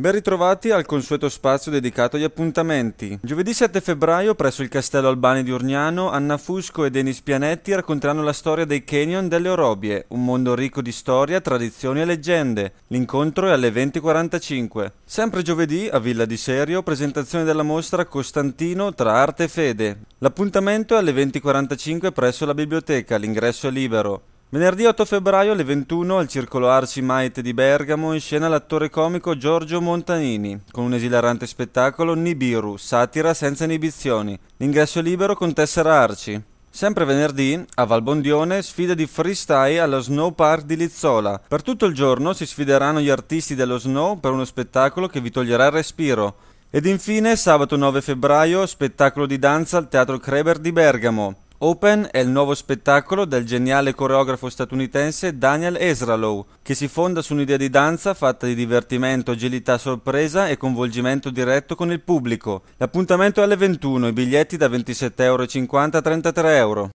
Ben ritrovati al consueto spazio dedicato agli appuntamenti. Giovedì 7 febbraio, presso il Castello Albani di Urgnano, Anna Fusco e Denis Pianetti racconteranno la storia dei Canyon delle Orobie, un mondo ricco di storia, tradizioni e leggende. L'incontro è alle 20.45. Sempre giovedì, a Villa di Serio, presentazione della mostra Costantino tra arte e fede. L'appuntamento è alle 20.45 presso la biblioteca, l'ingresso è libero. Venerdì 8 febbraio alle 21 al Circolo Arci Maite di Bergamo in scena l'attore comico Giorgio Montanini con un esilarante spettacolo Nibiru, satira senza inibizioni, l'ingresso libero con tessera Arci. Sempre venerdì, a Valbondione, sfida di freestyle allo Snow Park di Lizzola. Per tutto il giorno si sfideranno gli artisti dello snow per uno spettacolo che vi toglierà il respiro. Ed infine, sabato 9 febbraio, spettacolo di danza al Teatro Kreber di Bergamo. Open è il nuovo spettacolo del geniale coreografo statunitense Daniel Esralow, che si fonda su un'idea di danza fatta di divertimento, agilità sorpresa e coinvolgimento diretto con il pubblico. L'appuntamento è alle 21, i biglietti da 27,50 a 33 euro.